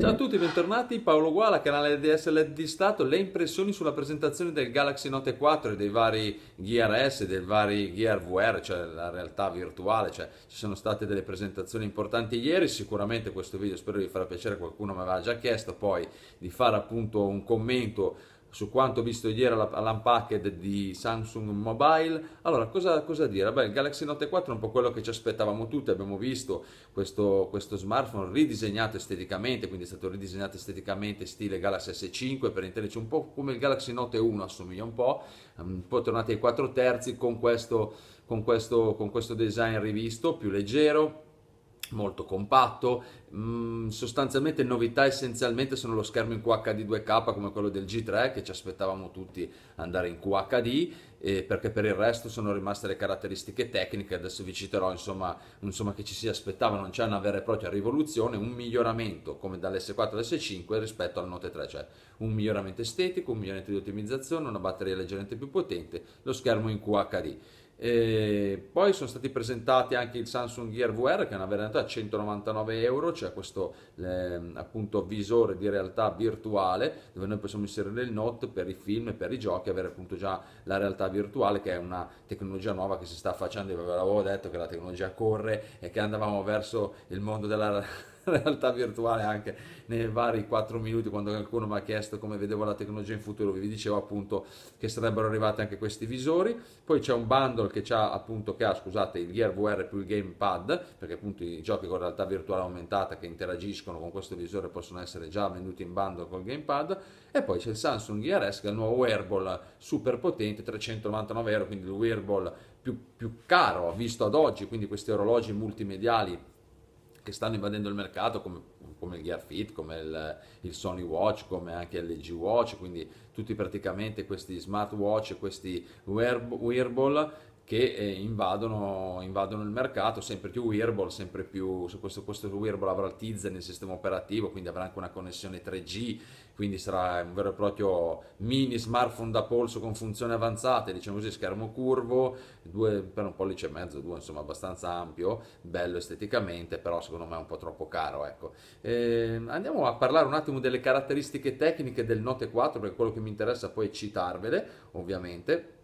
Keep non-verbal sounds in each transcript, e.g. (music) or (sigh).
Ciao a tutti, bentornati. Paolo Guala, canale DSLED di Stato. Le impressioni sulla presentazione del Galaxy Note 4 e dei vari Gear S, dei vari Gear VR, cioè la realtà virtuale. Cioè, ci sono state delle presentazioni importanti ieri. Sicuramente questo video spero di farà piacere. a Qualcuno mi aveva già chiesto poi di fare appunto un commento su quanto visto ieri all'unpacked di Samsung Mobile. Allora, cosa, cosa, dire? Beh, il Galaxy Note 4 è un po' quello che ci aspettavamo tutti, abbiamo visto questo, questo smartphone ridisegnato esteticamente, quindi è stato ridisegnato esteticamente stile Galaxy S5 per intenderci un po' come il Galaxy Note 1 assomiglia un po', un ehm, po' tornati ai 4 terzi con questo, con questo, con questo design rivisto, più leggero molto compatto, mm, sostanzialmente novità essenzialmente sono lo schermo in QHD 2K come quello del G3 che ci aspettavamo tutti andare in QHD eh, perché per il resto sono rimaste le caratteristiche tecniche, adesso vi citerò insomma, insomma che ci si aspettava, non c'è una vera e propria rivoluzione, un miglioramento come dall'S4 all'S5 rispetto al Note 3, cioè un miglioramento estetico, un miglioramento di ottimizzazione, una batteria leggermente più potente, lo schermo in QHD. E poi sono stati presentati anche il Samsung Gear VR che è una variante a 199 euro, cioè questo eh, appunto visore di realtà virtuale dove noi possiamo inserire il Note per i film e per i giochi, avere appunto già la realtà virtuale che è una tecnologia nuova che si sta facendo, io ve l'avevo detto che la tecnologia corre e che andavamo verso il mondo della (laughs) realtà virtuale anche nei vari 4 minuti quando qualcuno mi ha chiesto come vedevo la tecnologia in futuro vi dicevo appunto che sarebbero arrivati anche questi visori poi c'è un bundle che ha appunto che ha scusate il Gear VR più il Gamepad perché appunto i giochi con realtà virtuale aumentata che interagiscono con questo visore possono essere già venduti in bundle col Gamepad e poi c'è il Samsung Gear S che è il nuovo wearable super potente 399 euro quindi il wearable più, più caro visto ad oggi quindi questi orologi multimediali che stanno invadendo il mercato come, come il Gear Fit, come il, il, Sony Watch, come anche l'LG Watch, quindi tutti praticamente questi smartwatch, questi wearable che eh, invadono, invadono, il mercato, sempre più wearable, sempre più, su questo, questo wearable avrà il teaser nel sistema operativo, quindi avrà anche una connessione 3G, quindi sarà un vero e proprio mini smartphone da polso con funzioni avanzate, diciamo così, schermo curvo, due, per un pollice e mezzo, due, insomma abbastanza ampio, bello esteticamente, però secondo me è un po' troppo caro, ecco. Eh, andiamo a parlare un attimo delle caratteristiche tecniche del Note 4, perché quello che mi interessa poi è citarvele, ovviamente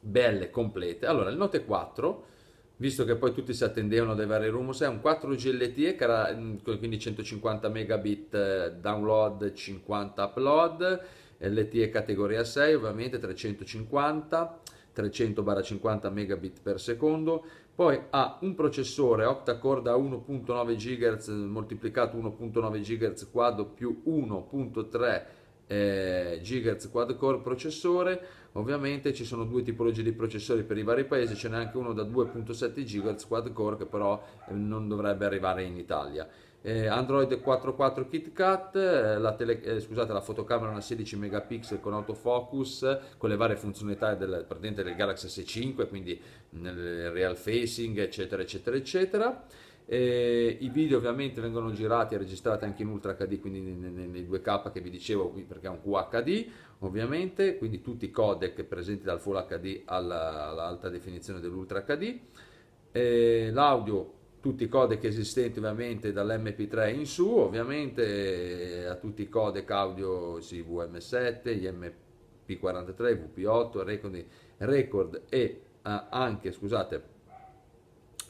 belle, complete. Allora, il Note 4, visto che poi tutti si attendevano dai vari rumors, è un 4 GLTE, era, mm, quindi 150 megabit eh, download, 50 upload, LTE categoria 6, ovviamente 350, 300-50 megabit per secondo, poi ha un processore octa-core da 1.9 GHz moltiplicato 1.9 GHz quadro più 1.3 eh, GHz quad-core processore. Ovviamente ci sono due tipologie di processori per i vari paesi, ce n'è anche uno da 2.7 GHz quad-core che però eh, non dovrebbe arrivare in Italia. Eh, Android 4.4 KitKat, eh, la, tele, eh, scusate, la fotocamera è una 16 megapixel con autofocus, con le varie funzionalità del, del Galaxy S5, quindi nel real facing, eccetera, eccetera, eccetera. E I video ovviamente vengono girati e registrati anche in Ultra HD, quindi nei 2K che vi dicevo qui perché è un QHD ovviamente, quindi tutti i codec presenti dal Full HD alla, all'alta definizione dell'Ultra HD. E l'audio, tutti i codec esistenti ovviamente dall'MP3 in su, ovviamente a tutti i codec audio CVM7, gli mp 43 VP8, Record, record e eh, anche, scusate,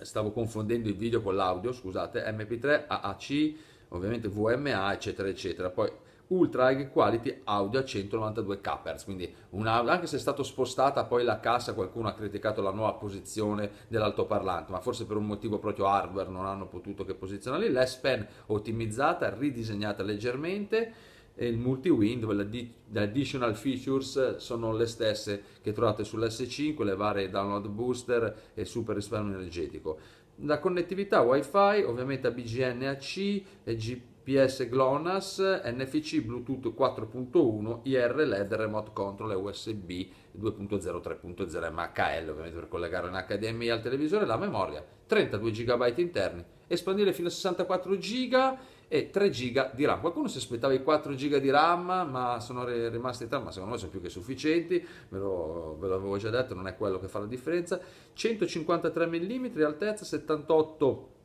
stavo confondendo il video con l'audio, scusate, MP3, AAC, ovviamente VMA, eccetera, eccetera. Poi Ultra High Quality Audio a 192 kHz, quindi una, anche se è stato spostata poi la cassa, qualcuno ha criticato la nuova posizione dell'altoparlante, ma forse per un motivo proprio hardware non hanno potuto che posizionarli. L'S Pen ottimizzata, ridisegnata leggermente e il multi wind, le additional features sono le stesse che trovate sull'S5, le varie download booster e super risparmio energetico. La connettività WiFi, ovviamente a BGN AC, GPS GLONASS, NFC Bluetooth 4.1, IR LED, Remote Control e USB 2.0, 3.0 MHL, ovviamente per collegare un HDMI al televisore, la memoria, 32 GB interni, espandire fino a 64 GB e 3 giga di RAM. Qualcuno si aspettava i 4 giga di RAM, ma sono rimasti 3, ma secondo me sono più che sufficienti, ve, lo, ve l'avevo già detto, non è quello che fa la differenza. 153 mm altezza, 78 mm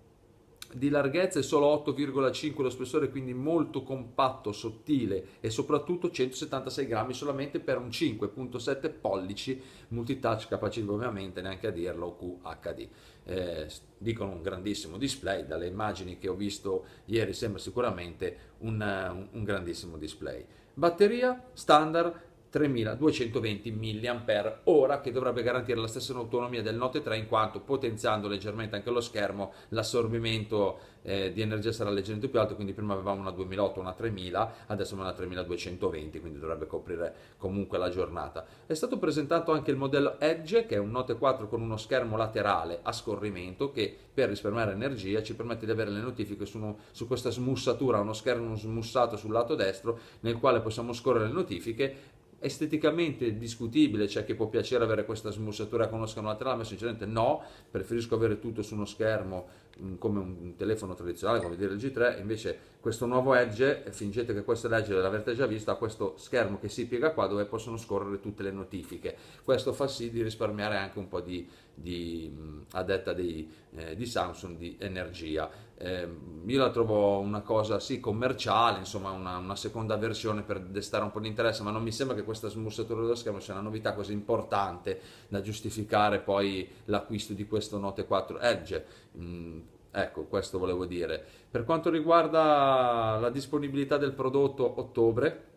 di larghezza è solo 8,5 lo spessore, quindi molto compatto, sottile e soprattutto 176 grammi solamente per un 5.7 pollici multitouch capacity ovviamente neanche a dirlo QHD. Eh, dicono un grandissimo display, dalle immagini che ho visto ieri sembra sicuramente un, un grandissimo display. Batteria standard 3220 mAh che dovrebbe garantire la stessa autonomia del Note 3 in quanto potenziando leggermente anche lo schermo l'assorbimento eh, di energia sarà leggermente più alto quindi prima avevamo una 2008 una 3000 adesso una 3220 quindi dovrebbe coprire comunque la giornata è stato presentato anche il modello Edge che è un Note 4 con uno schermo laterale a scorrimento che per risparmiare energia ci permette di avere le notifiche su, uno, su questa smussatura uno schermo smussato sul lato destro nel quale possiamo scorrere le notifiche esteticamente discutibile, cioè che può piacere avere questa smussatura con uno schermo sinceramente no, preferisco avere tutto su uno schermo mh, mm, come un telefono tradizionale, come dire il G3, invece questo nuovo Edge, fingete che questo Edge l'avete già visto, ha questo schermo che si piega qua dove possono scorrere tutte le notifiche. Questo fa sì di risparmiare anche un po' di, di a detta di, eh, di, Samsung, di energia. Eh, io la trovo una cosa sì commerciale, insomma una, una, seconda versione per destare un po' di interesse, ma non mi sembra che questa smussatura dello schermo sia una novità così importante da giustificare poi l'acquisto di questo Note 4 Edge. Mm, Ecco, questo volevo dire. Per quanto riguarda la disponibilità del prodotto ottobre,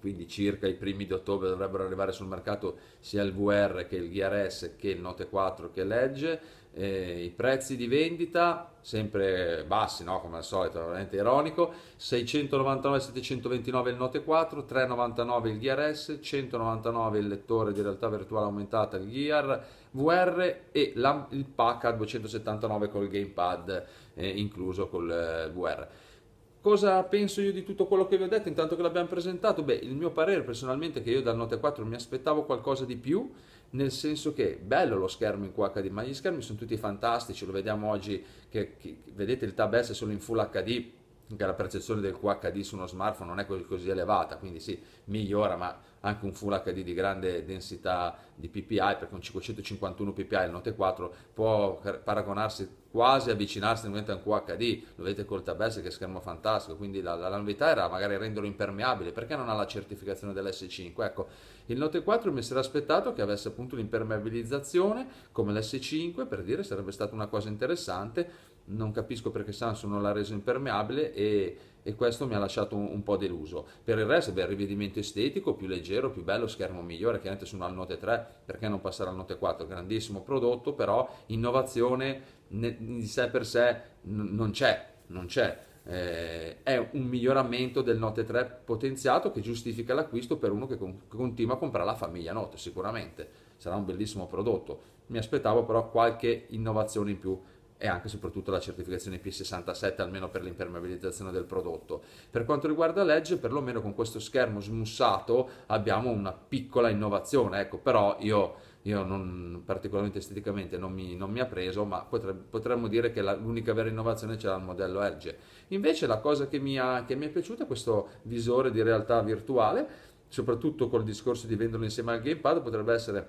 quindi circa i primi di ottobre dovrebbero arrivare sul mercato sia il VR che il GRS che il Note 4 che l'Edge. Eh, I prezzi di vendita sempre bassi, no? come al solito, veramente ironico, 699-729 il Note 4, 399 il Gear S, 199 il lettore di realtà virtuale aumentata, il Gear VR e la, il pack a 279 col gamepad eh, incluso col eh, VR. Cosa penso io di tutto quello che vi ho detto intanto che l'abbiamo presentato? Beh, il mio parere personalmente è che io dal Note 4 mi aspettavo qualcosa di più, nel senso che bello lo schermo in QHD, ma gli schermi sono tutti fantastici, lo vediamo oggi che, che vedete il Tab S solo in Full HD, che la percezione del QHD su uno smartphone non è così, elevata, quindi sì, migliora, ma anche un Full HD di grande densità di ppi, perché un 551 ppi, il Note 4, può paragonarsi quasi avvicinarsi momento a un QHD, lo vedete col tabello che è schermo fantastico, quindi la, la, la, novità era magari renderlo impermeabile, perché non ha la certificazione dell'S5? Ecco, il Note 4 mi sarei aspettato che avesse appunto l'impermeabilizzazione come l'S5, per dire sarebbe stata una cosa interessante, non capisco perché Samsung non l'ha reso impermeabile e, e questo mi ha lasciato un, un, po' deluso. Per il resto, bel rivedimento estetico, più leggero, più bello, schermo migliore, chiaramente sono al Note 3, perché non passare al Note 4? Grandissimo prodotto, però innovazione ne, di sé per sé non c'è, non c'è. Eh, è un miglioramento del Note 3 potenziato che giustifica l'acquisto per uno che, con- che continua a comprare la famiglia Note, sicuramente sarà un bellissimo prodotto. Mi aspettavo però qualche innovazione in più e anche soprattutto la certificazione P67 almeno per l'impermeabilizzazione del prodotto. Per quanto riguarda l'Edge, perlomeno con questo schermo smussato abbiamo una piccola innovazione, ecco, però io, io non, particolarmente esteticamente non mi, non mi ha preso, ma potremmo, potremmo dire che la, l'unica vera innovazione c'è il modello Edge. Invece la cosa che mi, ha, che mi è piaciuta è questo visore di realtà virtuale, soprattutto col discorso di venderlo insieme al gamepad, potrebbe essere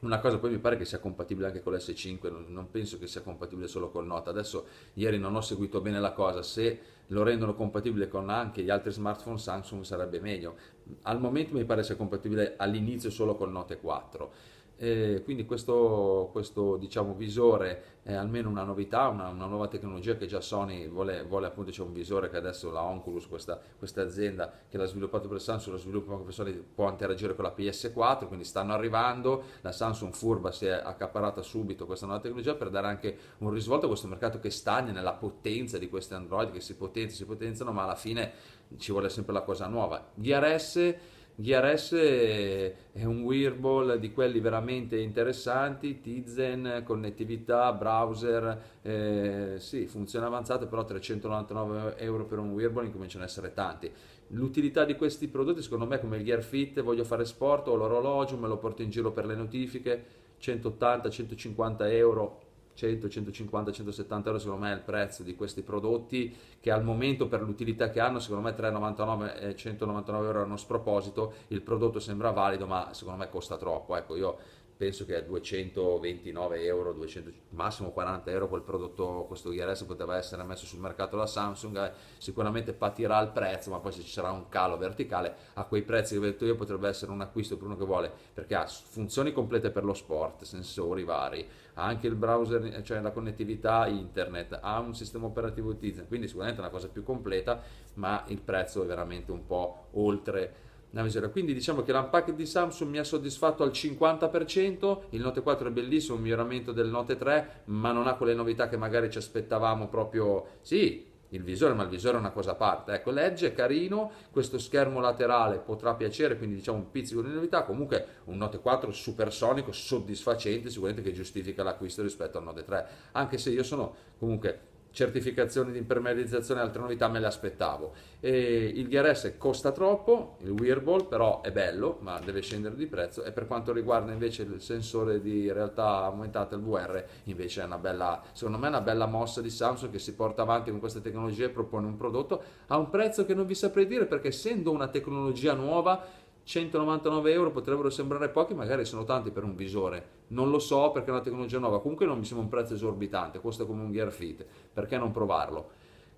una cosa poi mi pare che sia compatibile anche con l'S5, non, non penso che sia compatibile solo col Note. Adesso ieri non ho seguito bene la cosa, se lo rendono compatibile con anche gli altri smartphone Samsung sarebbe meglio. Al momento mi pare sia compatibile all'inizio solo col Note 4 eh, quindi questo, questo diciamo, visore è almeno una novità, una, una nuova tecnologia che già Sony vuole, vuole appunto, c'è un visore che adesso la Onculus, questa, questa azienda che l'ha sviluppato per Samsung, lo sviluppa anche per Sony, può interagire con la PS4, quindi stanno arrivando, la Samsung furba si è accaparata subito questa nuova tecnologia per dare anche un risvolto a questo mercato che stagna nella potenza di questi Android, che si potenziano, si potenziano, ma alla fine ci vuole sempre la cosa nuova. DRS Gear S è un Weirball di quelli veramente interessanti, Tizen, connettività, browser, eh, sì, funzione avanzata, però 399 euro per un Weirball incominciano ad essere tanti. L'utilità di questi prodotti secondo me come il Gear Fit, voglio fare sport, ho l'orologio, me lo porto in giro per le notifiche, 180-150 euro 100, 150, 170 euro secondo me è il prezzo di questi prodotti che al momento per l'utilità che hanno secondo me 3,99 e 199 euro è uno sproposito, il prodotto sembra valido ma secondo me costa troppo, ecco io penso che a 229 euro, 200, massimo 40 euro quel prodotto, questo Gear S poteva essere messo sul mercato da Samsung, eh, sicuramente patirà il prezzo, ma poi se ci sarà un calo verticale, a quei prezzi che ho detto io potrebbe essere un acquisto per uno che vuole, perché ha funzioni complete per lo sport, sensori vari, ha anche il browser, cioè la connettività internet, ha un sistema operativo utilizzato, quindi sicuramente è una cosa più completa, ma il prezzo è veramente un po' oltre una misura. Quindi diciamo che l'unpack di Samsung mi ha soddisfatto al 50%, il Note 4 è bellissimo, un miglioramento del Note 3, ma non ha quelle novità che magari ci aspettavamo proprio, sì, il visore, ma il visore è una cosa a parte. Ecco, legge, carino, questo schermo laterale potrà piacere, quindi diciamo un pizzico di novità, comunque un Note 4 supersonico, soddisfacente, sicuramente che giustifica l'acquisto rispetto al Note 3, anche se io sono comunque certificazioni di impermeabilizzazione e altre novità me le aspettavo. E il DRS costa troppo, il Weirball però è bello, ma deve scendere di prezzo e per quanto riguarda invece il sensore di realtà aumentata, il VR, invece è una bella, secondo me è una bella mossa di Samsung che si porta avanti con queste tecnologie e propone un prodotto a un prezzo che non vi saprei dire perché essendo una tecnologia nuova 199 euro potrebbero sembrare pochi, magari sono tanti per un visore. Non lo so perché è una tecnologia nuova. Comunque non mi sembra un prezzo esorbitante, costa come un Gear Fit. Perché non provarlo?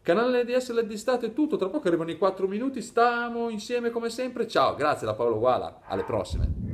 Canale di LED di Stato è tutto. Tra poco arrivano i 4 minuti. Stiamo insieme come sempre. Ciao, grazie da Paolo Guala. Alle prossime.